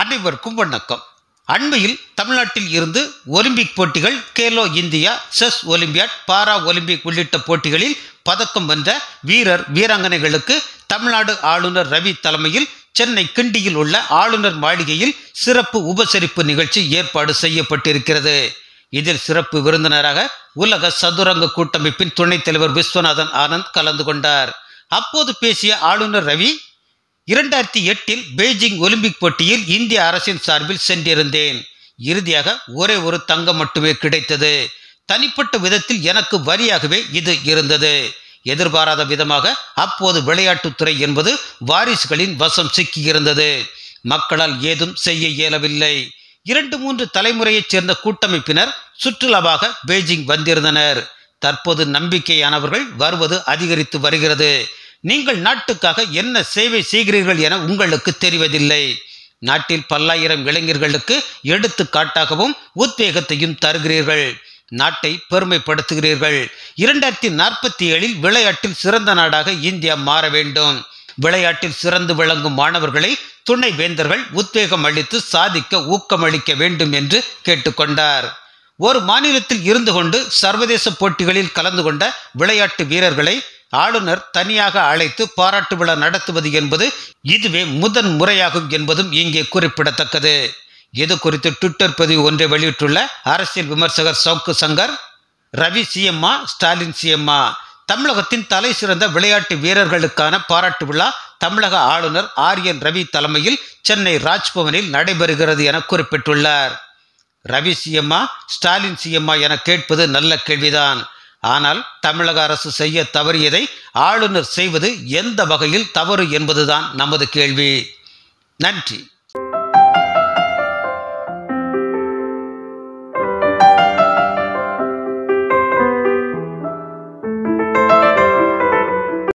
அனைவருக்கும் வணக்கம் அண்மையில் தமிழ்நாட்டில் இருந்து ஒலிம்பிக் போட்டிகள் Khelo India chess olympiad para Olympic உள்ளிட்ட போட்டிகளில் பதக்கம் வென்ற வீரர் வீராங்கனைகளுக்கு தமிழ்நாடு ஆளுநர் ரவி தலைமையில் சென்னை கிண்டியில் உள்ள ஆளுநர் மாளிகையில் சிறப்பு உபசரிப்பு நிகழ்ச்சி ஏற்பாடு செய்யப்பட்டிருக்கிறது இதில் சிறப்பு விருந்தினராக உலக சதுரங்க கூட்டமைப்பின் துணைத் தலைவர் விஸ்வநாதன் ஆனந்த் கலந்து கொண்டார் அப்போது பேசிய ஆளுநர் ரவி இரண்டாயிரத்தி எட்டில் பெய்ஜிங் ஒலிம்பிக் போட்டியில் இந்திய அரசின் சார்பில் சென்றிருந்தேன் இறுதியாக ஒரே ஒரு தங்கம் மட்டுமே கிடைத்தது தனிப்பட்ட விதத்தில் எனக்கு வரியாகவே இது இருந்தது எதிர்பாராத விதமாக அப்போது விளையாட்டுத்துறை என்பது வாரிசுகளின் வசம் சிக்கியிருந்தது மக்களால் ஏதும் செய்ய இயலவில்லை இரண்டு மூன்று தலைமுறையைச் சேர்ந்த கூட்டமைப்பினர் சுற்றுலாவாக பெய்ஜிங் வந்திருந்தனர் தற்போது நம்பிக்கையானவர்கள் வருவது அதிகரித்து வருகிறது நீங்கள் நாட்டுக்காக என்ன சேவை செய்கிறீர்கள் என உங்களுக்கு தெரிவதில்லை நாட்டில் பல்லாயிரம் இளைஞர்களுக்கு எடுத்துக்காட்டாகவும் உத்வேகத்தையும் தருகிறீர்கள் நாட்டை பெருமைப்படுத்துகிறீர்கள் இரண்டாயிரத்தி நாற்பத்தி ஏழில் விளையாட்டில் சிறந்த நாடாக இந்தியா மாற வேண்டும் விளையாட்டில் சிறந்து விளங்கும் மாணவர்களை துணை வேந்தர்கள் உத்வேகம் அளித்து சாதிக்க ஊக்கமளிக்க வேண்டும் என்று கேட்டுக்கொண்டார் ஒரு மாநிலத்தில் இருந்து கொண்டு சர்வதேச போட்டிகளில் கலந்து கொண்ட விளையாட்டு வீரர்களை ஆளுநர் தனியாக அழைத்து பாராட்டு விழா நடத்துவது என்பது இதுவே முதன் முறையாகும் என்பதும் இங்கே குறிப்பிடத்தக்கது இது குறித்து ட்விட்டர் பதிவு ஒன்றை வெளியிட்டுள்ள அரசியல் விமர்சகர் சவுக்கு சங்கர் ரவி சிஎம்மா ஸ்டாலின் சிஎம்மா தமிழகத்தின் தலை சிறந்த விளையாட்டு வீரர்களுக்கான பாராட்டு விழா தமிழக ஆளுநர் ஆர் என் ரவி தலைமையில் சென்னை ராஜ்பவனில் நடைபெறுகிறது என குறிப்பிட்டுள்ளார் ரவி சிஎம்மா ஸ்டாலின் சிஎம்மா என கேட்பது நல்ல கேள்விதான் ஆனால் தமிழக அரசு செய்ய தவறியதை ஆளுநர் செய்வது எந்த வகையில் தவறு என்பதுதான் நமது கேள்வி நன்றி